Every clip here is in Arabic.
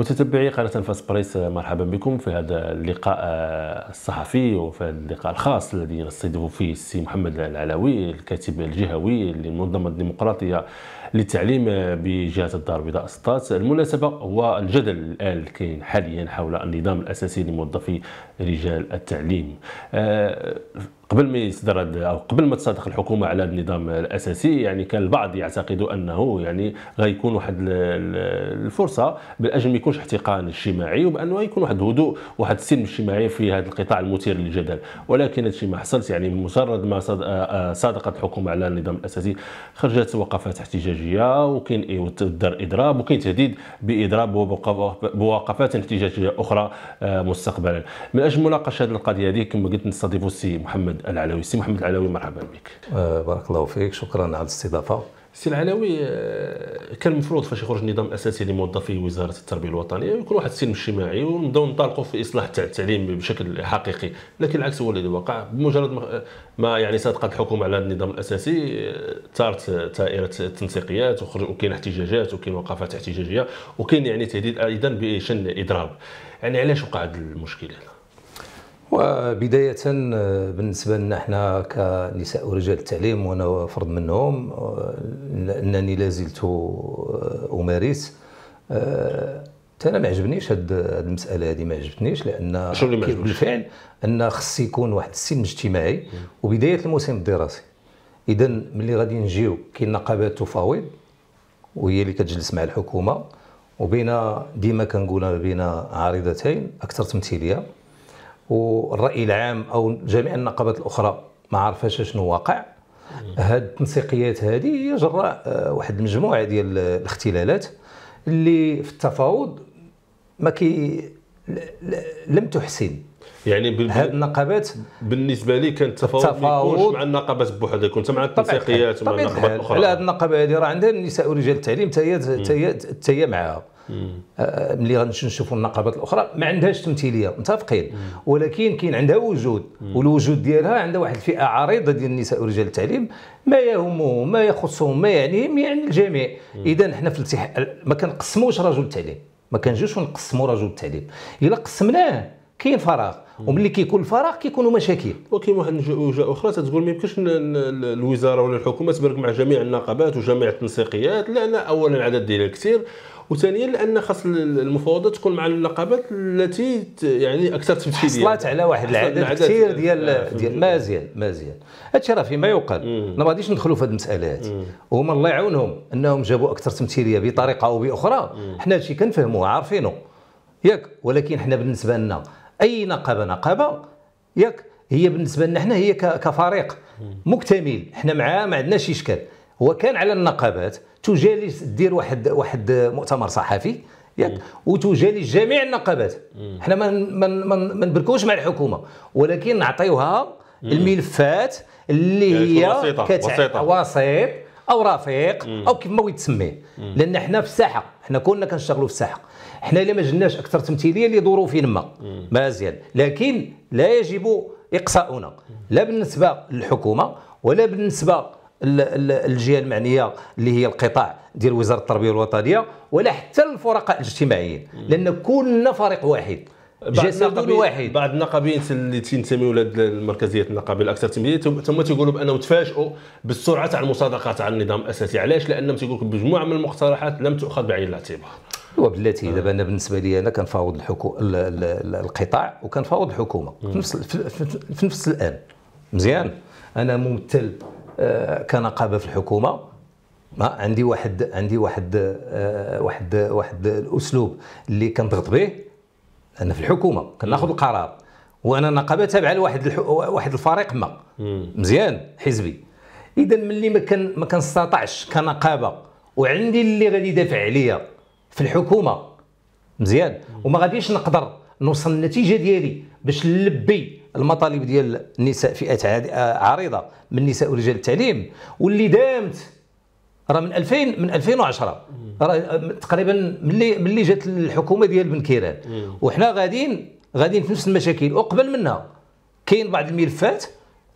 متتبعي قناة أنفاس بريس مرحبا بكم في هذا اللقاء آه، الصحفي وفي هذا اللقاء الخاص الذي نستضيف فيه السي محمد العلوي الكاتب الجهوي للمنظمة الديمقراطية للتعليم بجهه الدار البيضاء سطات المناسبه هو الجدل الان كاين حاليا حول النظام الاساسي لموظفي رجال التعليم آه، قبل ما يصدر او قبل ما تصادق الحكومه على النظام الاساسي يعني كان البعض يعتقد انه يعني غيكون واحد الفرصه بالاجل ما يكونش احتقان اجتماعي وبانه يكون واحد هدوء واحد السلم اجتماعي في هذا القطاع المثير للجدل ولكن هذا الشيء ما حصلش يعني مجرد ما آه، آه، صادقت الحكومه على النظام الاساسي خرجت وقفات احتجاجيه احتجاجيه وكاين إيه، دار اضراب وكاين تهديد باضراب بوقفات احتجاجيه اخرى آه، مستقبلا من اجل مناقشه هذه القضيه هذه كما قلت نستضيف السي محمد العلوي السي محمد العلوي مرحبا بك آه، بارك الله فيك شكرا على الاستضافه سي العلوي آه، كان المفروض فاش يخرج النظام الاساسي لموظفي وزاره التربيه الوطنيه يكون واحد السلم اجتماعي ونبداو ننطلقوا في اصلاح التعليم بشكل حقيقي لكن العكس هو الذي وقع بمجرد ما يعني صادقت الحكومه على النظام الاساسي ثارت آه، ثائره التنسيقيات وكاين احتجاجات وكاين وقفات احتجاجيه وكاين يعني تهديد ايضا بشن اضراب يعني علاش وقع هذا المشكل هذا وبداية آه، بالنسبة لنا احنا كنساء ورجال التعليم وانا فرد منهم آه، انني لازلت آه، امارس حتى انا ما عجبنيش هاد المساله هذه ما عجبتنيش لان بالفعل ان خص يكون واحد السن اجتماعي وبدايه الموسم الدراسي اذا ملي غادي نجيو كاين نقابات تفاوض وهي اللي كتجلس مع الحكومه وبين ديما كنقولها بين عارضتين اكثر تمثيليه والراي العام او جميع النقابات الاخرى ما عارفاش شنو واقع هاد التنسيقيات هذه هي جراء آه، واحد المجموعه ديال الاختلالات اللي في التفاوض ما كي لم تحسن يعني بال... هاد النقابات بالنسبه لي كان التفاوض تفاوض... مع النقابات بوحدها يكون مع التنسيقيات ومع النقابات الاخرى على هاد النقابه هذه راه عندها النساء ورجال التعليم حتى هي حتى هي معاها آه، آه، ملي غنشوفوا النقابات الاخرى ما عندهاش تمثيليه متفقين ولكن كاين عندها وجود والوجود ديالها عندها واحد الفئه عريضه ديال النساء ورجال التعليم ما يهمهم ما يخصهم ما يعنيهم يعني الجميع اذا حنا في التح... ما كنقسموش رجل التعليم ما كنجوش نقسموا رجل التعليم الا قسمناه كاين فراغ وملي كيكون الفراغ كيكونوا مشاكل وكاين واحد وجهه اخرى تتقول ما يمكنش الوزاره ولا الحكومه تبارك مع جميع النقابات وجميع التنسيقيات لان اولا العدد ديالها كثير وثانيا لان خاص المفاوضات تكون مع النقابات التي يعني اكثر تمثيليه حصلت على واحد العدد كثير ديال ديال مزيان مزيان هادشي راه فيما يقال ما غاديش ندخلوا في هذه المساله هذه وهما الله يعاونهم انهم جابوا اكثر تمثيليه بطريقه او باخرى حنا هادشي كنفهموه عارفينه ياك ولكن حنا بالنسبه لنا اي نقابه نقابه ياك هي بالنسبه لنا حنا هي كفريق مكتمل حنا معاه ما عندناش اشكال هو كان على النقابات تجالس دير واحد واحد مؤتمر صحفي ياك وتجالس جميع النقابات حنا ما ما نبركوش مع الحكومه ولكن نعطيوها الملفات اللي هي وسيطه كتع... وسيط او رفيق او كيف ما يتسميه لان حنا في الساحه حنا كنا كنشتغلوا في الساحه حنا الا ما جناش اكثر تمثيليه لظروف ما مزيان لكن لا يجب اقصاؤنا لا بالنسبه للحكومه ولا بالنسبه الجهه المعنيه اللي هي القطاع ديال وزاره التربيه الوطنيه ولا حتى الفرقاء الاجتماعيين لان كلنا فريق واحد جسد واحد بعض النقابين اللي لهاد المركزيات النقابيه الاكثر تنميه ثم تيقولوا بانهم تفاجئوا بالسرعه تاع المصادقه تاع النظام الاساسي علاش لانهم تيقول لك مجموعه من المقترحات لم تؤخذ بعين الاعتبار وبالتي دابا انا بالنسبه لي انا كنفاوض القطاع وكنفاوض الحكومه في نفس في نفس الان مزيان انا ممثل آه، كنقابه في الحكومه ما عندي واحد عندي واحد آه، واحد واحد الاسلوب اللي كنضغط به انا في الحكومه كناخذ القرار وانا نقابه تابعه لواحد واحد الفريق ما مزيان حزبي اذا ملي ما كان ما كنستطعش كنقابه وعندي اللي غادي يدافع عليا في الحكومه مزيان وما غاديش نقدر نوصل النتيجه ديالي باش نلبي المطالب ديال النساء فئات آه، عريضه من النساء ورجال التعليم واللي دامت راه من 2000 من 2010 راه آه، تقريبا ملي ملي جات الحكومه ديال بن كيران وحنا غاديين غاديين في نفس المشاكل وقبل منها كاين بعض الملفات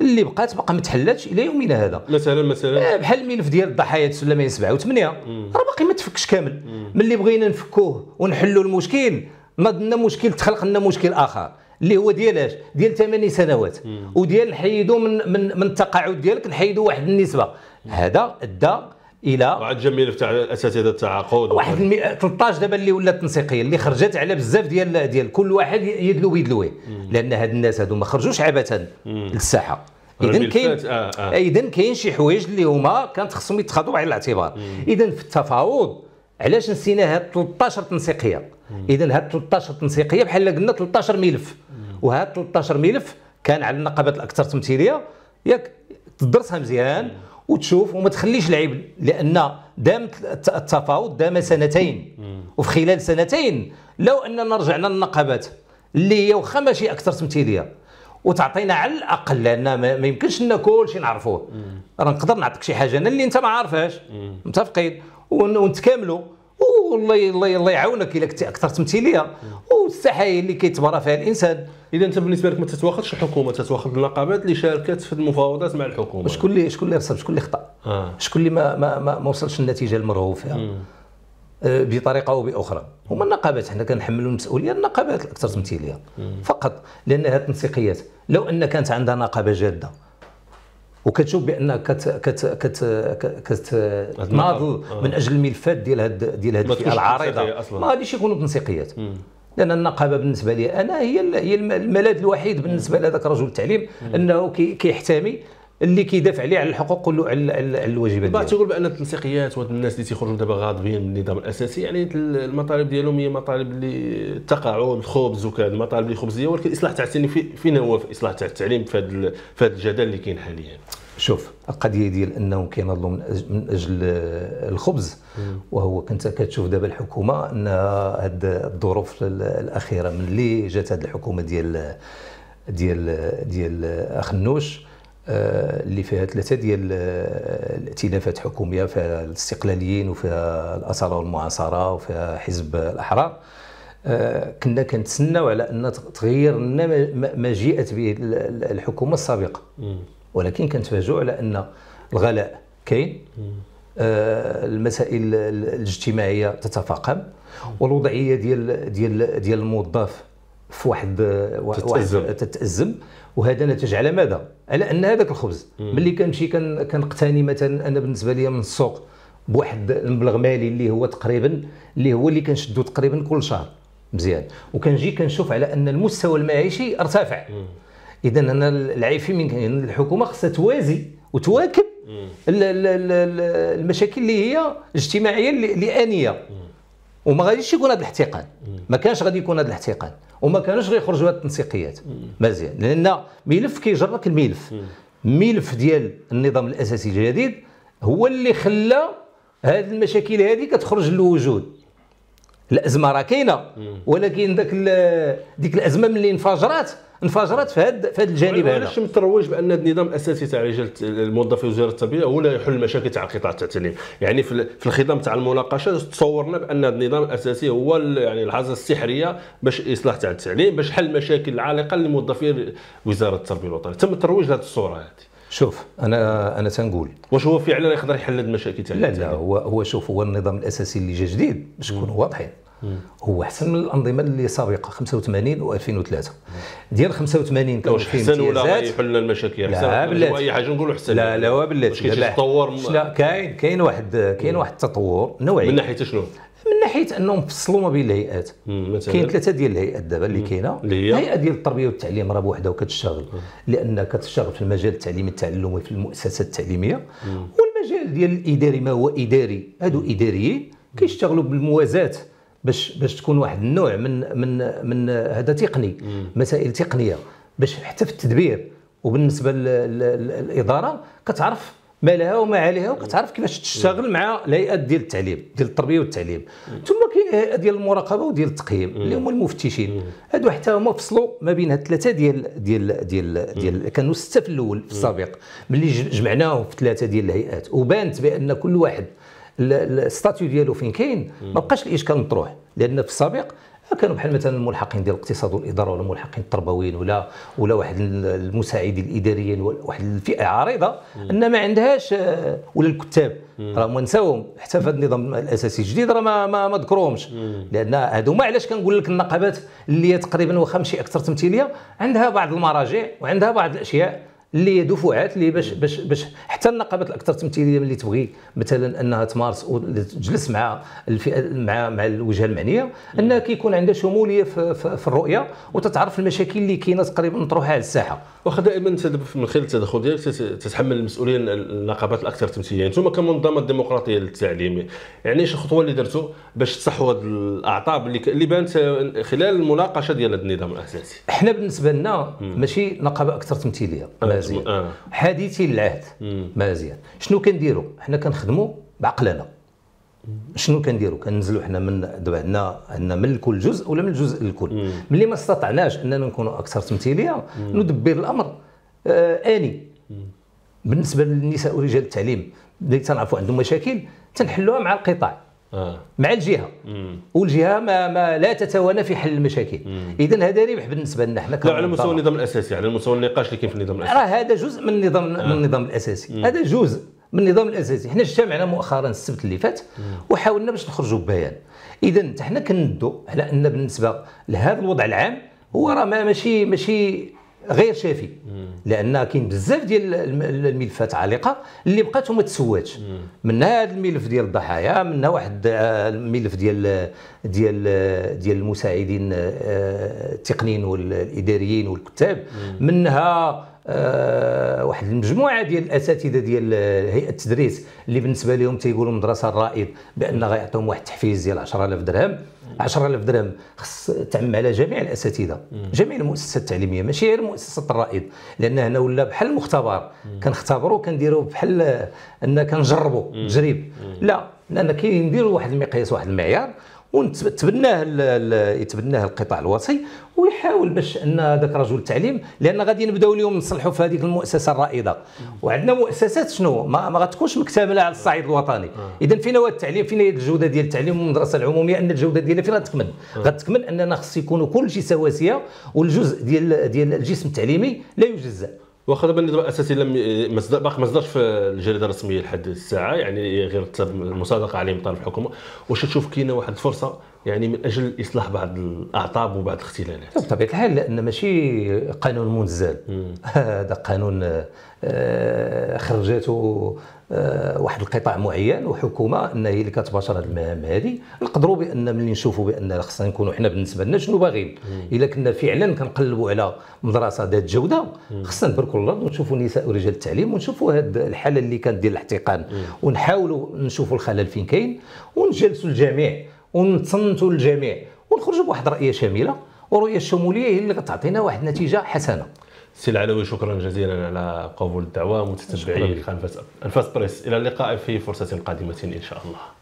اللي بقات بقى ما تحلاتش الى يومنا هذا مثلا مثلا آه، بحال الملف ديال الضحايا السلميه 7 و8 راه باقي ما تفكش كامل ملي بغينا نفكوه ونحلوا المشكل ما لنا مشكل تخلق لنا مشكل اخر اللي هو ديال اش ديال 8 سنوات وديال نحيدوا من من من التقاعد ديالك نحيدوا واحد النسبه هذا ادى الى واحد الجميل تاع الاساتذه التعاقد واحد 13 دابا اللي ولا تنسيقيه اللي خرجت على بزاف ديال ديال كل واحد يدلو بيدلوه لان هاد الناس هادو ما خرجوش عبثا للساحه اذا كاين آه، آه. اذا كاين شي حوايج اللي هما كانت خصهم يتخاضوا بعين الاعتبار اذا في التفاوض علاش نسينا هاد 13 تنسيقيه اذا هاد 13 تنسيقيه بحال قلنا 13 ملف وهاد 13 ملف كان على النقابات الاكثر تمثيليه ياك تدرسها مزيان وتشوف وما تخليش العيب لان دام التفاوض دام سنتين وفي خلال سنتين لو اننا رجعنا للنقابات اللي هي واخا ماشي اكثر تمثيليه وتعطينا على الاقل لان ما يمكنش لنا كل شيء نعرفوه راه نقدر نعطيك شي حاجه انا اللي انت ما عارفهاش متفقين ونتكاملوا والله الله الله يعاونك الا كنت اكثر تمثيليه والسحايه اللي كيتبرى فيها الانسان اذا انت بالنسبه لك ما تتواخذش الحكومه تتواخذ النقابات اللي شاركت في المفاوضات مع الحكومه شكون اللي شكون اللي رسب شكون اللي خطا آه. شكون اللي ما ما ما, وصلش النتيجه المرغوب فيها آه، بطريقه او باخرى هما النقابات حنا كنحملوا المسؤوليه النقابات الاكثر تمثيليه فقط لان هذه التنسيقيات لو ان كانت عندها نقابه جاده وكتشوف بان كت كت كت كتناضل آه. من اجل الملفات ديال هاد ديال هاد الفئه العريضه ما غاديش يكونوا تنسيقيات لان النقابه بالنسبه لي انا هي هي الملاذ الوحيد بالنسبه لهذاك رجل التعليم انه كيحتمي كي اللي كيدافع عليه على الحقوق وعلى الواجبات ديالو تيقول بان التنسيقيات وهاد الناس اللي تيخرجوا دابا غاضبين من النظام الاساسي يعني المطالب ديالهم هي مطالب اللي التقاعد الخبز وكذا المطالب اللي خبزيه ولكن الاصلاح تاع التعليم فين هو في الاصلاح تاع التعليم في هذا الجدل اللي كاين حاليا شوف القضيه ديال انهم كيناضلوا من اجل من اجل الخبز وهو كنت كتشوف دابا الحكومه ان هاد الظروف الاخيره من اللي جات هاد الحكومه ديال ديال ديال اخنوش آه، اللي فيها ثلاثه ديال آه، الائتلافات حكوميه فيها الاستقلاليين وفيها الاثار والمعاصره وفيها حزب الاحرار آه، كنا كنتسناو على ان تغير ما جيئت به الحكومه السابقه ولكن كنتفاجئوا على ان الغلاء كاين المسائل الاجتماعيه تتفاقم والوضعيه ديال ديال ديال الموظف في واحد تتأزم تتأزم وهذا نتج على ماذا؟ على ان هذاك الخبز ملي كنمشي كنقتني مثلا انا بالنسبه لي من السوق بواحد المبلغ مالي اللي هو تقريبا اللي هو اللي كنشدو تقريبا كل شهر مزيان وكنجي كنشوف على ان المستوى المعيشي ارتفع اذا انا العيفي من الحكومه خصها توازي وتواكب المشاكل اللي هي اجتماعيه لانيه انيه وما غاديش يكون هذا الاحتقان ما كانش غادي يكون هذا الاحتقان وما كانوش غيخرجوا هاد التنسيقيات مزيان لان ملف كيجرك الملف ملف ديال النظام الاساسي الجديد هو اللي خلى هذه المشاكل هذه كتخرج للوجود الازمه راه كاينه ولكن داك ديك الازمه ملي انفجرات انفجرت في هذا في هذا الجانب هذا علاش متروج بان النظام الاساسي تاع رجال الموظفين وزاره التربيه هو اللي يحل المشاكل تاع القطاع تاع التعليم يعني في الخضم تاع المناقشه تصورنا بان النظام الاساسي هو يعني الحاجه السحريه باش اصلاح تاع التعليم باش حل المشاكل العالقه لموظفين وزاره التربيه الوطنيه تم الترويج لهذه الصوره هذه شوف انا انا تنقول واش هو فعلا يقدر يحل المشاكل تاع لا لا هو هو شوف هو النظام الاساسي اللي جا جديد باش نكونوا واضحين هو احسن من الانظمه اللي سابقه 85 و2003 ديال 85 كان واش احسن ولا غيحل لنا المشاكل لا ولا اي حاجه نقولوا احسن لا لا بلاتي لا تطور لا كاين كاين واحد كاين واحد التطور نوعي من ناحيه شنو من ناحيه انهم فصلوا ما بين الهيئات كاين ثلاثه ديال الهيئات دابا اللي كاينه الهيئه ديال التربيه والتعليم راه بوحدها وكتشتغل لان كتشتغل في المجال التعليمي التعلمي في المؤسسات التعليميه والمجال ديال الاداري ما هو اداري هادو اداريين كيشتغلوا بالموازاه باش باش تكون واحد النوع من من من هذا تقني مسائل تقنيه باش حتى في التدبير وبالنسبه للاداره كتعرف ما لها وما عليها وكتعرف كيفاش تشتغل مع الهيئات ديال التعليم ديال التربيه والتعليم ثم كاين الهيئه ديال المراقبه وديال التقييم اللي هما المفتشين هادو حتى هما فصلوا ما بين هاد الثلاثه ديال ديال ديال ديال كانوا سته في الاول في السابق ملي جمعناهم في ثلاثه ديال الهيئات وبانت بان كل واحد الستاتيو ديالو فين كاين ما بقاش الاشكال مطروح لان في السابق كانوا بحال مثلا الملحقين ديال الاقتصاد والاداره ولا الملحقين التربويين ولا ولا واحد المساعدين الاداريين واحد الفئه عريضه ان ما عندهاش آه، ولا الكتاب راه ما نساوهم حتى في هذا النظام الاساسي الجديد راه ما ما, ما ذكروهمش لان هذوما علاش كنقول لك النقابات اللي هي تقريبا واخا ماشي اكثر تمثيليه عندها بعض المراجع وعندها بعض الاشياء اللي دفعات اللي باش باش باش حتى النقابات الاكثر تمثيليه ملي تبغي مثلا انها تمارس وتجلس مع الفئه مع مع الوجهه المعنيه انها كيكون عندها شموليه في, في, في الرؤيه وتتعرف المشاكل اللي كاينه تقريبا مطروحه على الساحه واخا دائما من خلال التدخل ديالك تتحمل المسؤوليه النقابات الاكثر تمثيليه انتم كمنظمه ديمقراطيه للتعليم يعني شنو الخطوه اللي درتوا باش تصحوا هذه الاعطاب اللي اللي بانت خلال المناقشه ديال هذا النظام الاساسي احنا بالنسبه لنا ماشي نقابه اكثر تمثيليه مزيان آه. حديثي العهد مزيان شنو كنديروا حنا كنخدموا بعقلنا شنو كنديروا كننزلوا حنا من دابا عندنا عندنا من الكل جزء ولا من الجزء الكل ملي ما استطعناش اننا نكونوا اكثر تمثيليه ندبر الامر آه اني بالنسبه للنساء ورجال التعليم اللي تنعرفوا عندهم مشاكل تنحلوها مع القطاع آه. مع الجهه والجهه ما, ما لا تتوانى في حل المشاكل اذا هذا ربح بالنسبه لنا حنا لا على مستوى النظام الاساسي على مستوى النقاش اللي كاين في النظام الاساسي راه هذا جزء من النظام آه. من النظام الاساسي مم. هذا جزء من النظام الاساسي حنا اجتمعنا مؤخرا السبت اللي فات وحاولنا باش نخرجوا ببيان اذا حنا كندوا على ان بالنسبه لهذا الوضع العام هو راه ماشي ماشي غير شافي لان كاين بزاف ديال الملفات عالقه اللي بقات وما تسواتش منها هذا الملف ديال الضحايا منها واحد آه، الملف ديال ديال ديال المساعدين آه، التقنيين والاداريين والكتاب منها آه، واحد المجموعه ديال الاساتذه ديال هيئه التدريس اللي بالنسبه لهم تيقولوا المدرسه الرائد بان غيعطيهم واحد التحفيز ديال 10000 درهم 10000 درهم خص تعم على جميع الاساتذه جميع المؤسسات التعليميه ماشي غير مؤسسه الرائد لان هنا ولا بحال المختبر كنختبروا كنديروا بحال ان كنجربوا تجريب لا لان كنديروا واحد المقياس واحد المعيار وتبناه يتبناه القطاع الوصي ويحاول باش ان هذاك رجل التعليم لان غادي نبداو اليوم نصلحوا في هذيك المؤسسه الرائده وعندنا مؤسسات شنو ما, ما غتكونش مكتمله على الصعيد الوطني اذا فين هو التعليم فين هي الجوده ديال التعليم والمدرسه العموميه ان الجوده ديالها فين غاتكمل غاتكمل اننا خص يكونوا كل شيء سواسيه والجزء ديال ديال الجسم التعليمي لا يجزا واخا دابا النظام الاساسي لم مصدر باقي ما صدرش في الجريده الرسميه لحد الساعه يعني غير المصادقه عليه من طرف الحكومه واش تشوف كاينه واحد الفرصه يعني من اجل اصلاح بعض الاعطاب وبعض الاختلالات نعم، بطبيعه الحال لان ماشي قانون منزل هذا قانون آه، خرجته آه، واحد القطاع معين وحكومه ان هي اللي كتباشر هذه المهام هذه نقدروا بان ملي نشوفوا بان خصنا نكونوا حنا بالنسبه لنا شنو باغيين الا كنا فعلا كنقلبوا على مدرسه ذات جوده خصنا نبركوا الارض ونشوفوا نساء ورجال التعليم ونشوفوا هذه الحاله اللي كانت ديال الاحتقان ونحاولوا نشوفوا الخلل فين كاين ونجلسوا الجميع ونتصنتوا للجميع ونخرجوا بواحد الرؤيه شامله ورؤيه الشموليه هي اللي غتعطينا واحد النتيجه حسنه سي العلوي شكرا جزيلا على قبول الدعوه متتبعي خلفة انفاس بريس الى اللقاء في فرصه قادمه ان شاء الله